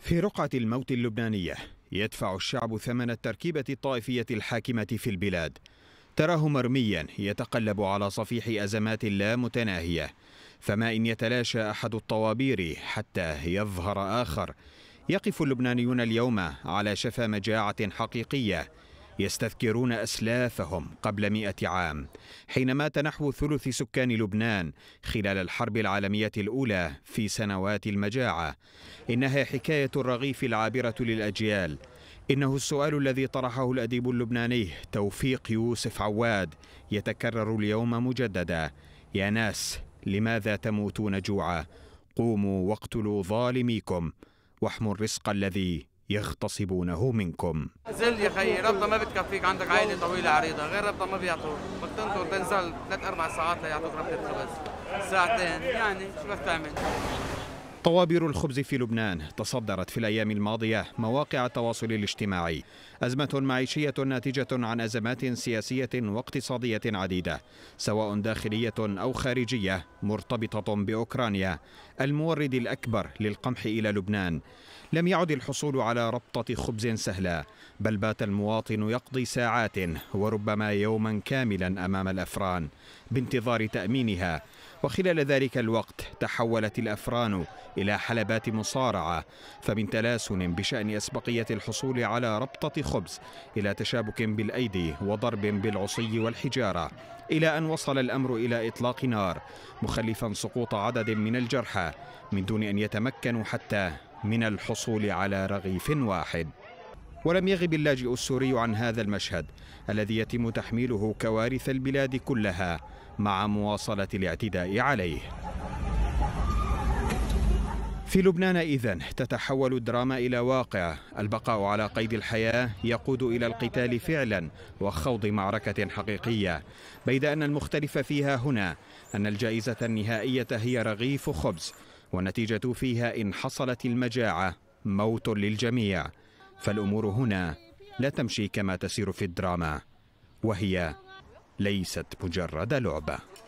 في رقعة الموت اللبنانية يدفع الشعب ثمن التركيبة الطائفية الحاكمة في البلاد تراه مرميا يتقلب على صفيح أزمات لا متناهية فما إن يتلاشى أحد الطوابير حتى يظهر آخر يقف اللبنانيون اليوم على شفا مجاعة حقيقية يستذكرون أسلافهم قبل مئة عام حين مات نحو ثلث سكان لبنان خلال الحرب العالمية الأولى في سنوات المجاعة إنها حكاية الرغيف العابرة للأجيال إنه السؤال الذي طرحه الأديب اللبناني توفيق يوسف عواد يتكرر اليوم مجددا يا ناس لماذا تموتون جوعا قوموا واقتلوا ظالميكم واحموا الرزق الذي يغتصبونه منكم زل يا خيي ربطه ما بتكفيك عندك عائله طويله عريضه غير ربطه ما بيعطوك بتنطر تنزل ثلاث اربع ساعات ليعطوك ربطه خبز ساعتين يعني شو بدك تعمل طوابير الخبز في لبنان تصدرت في الأيام الماضية مواقع التواصل الاجتماعي أزمة معيشية ناتجة عن أزمات سياسية واقتصادية عديدة سواء داخلية أو خارجية مرتبطة بأوكرانيا المورد الأكبر للقمح إلى لبنان لم يعد الحصول على ربطة خبز سهلة بل بات المواطن يقضي ساعات وربما يوما كاملا أمام الأفران بانتظار تأمينها وخلال ذلك الوقت تحولت الأفران إلى حلبات مصارعة فمن تلاسن بشأن أسبقية الحصول على ربطة خبز إلى تشابك بالأيدي وضرب بالعصي والحجارة إلى أن وصل الأمر إلى إطلاق نار مخلفا سقوط عدد من الجرحى من دون أن يتمكنوا حتى من الحصول على رغيف واحد ولم يغب اللاجئ السوري عن هذا المشهد الذي يتم تحميله كوارث البلاد كلها مع مواصلة الاعتداء عليه في لبنان إذن تتحول الدراما إلى واقع البقاء على قيد الحياة يقود إلى القتال فعلا وخوض معركة حقيقية بيد أن المختلف فيها هنا أن الجائزة النهائية هي رغيف خبز والنتيجة فيها إن حصلت المجاعة موت للجميع فالامور هنا لا تمشي كما تسير في الدراما وهي ليست مجرد لعبه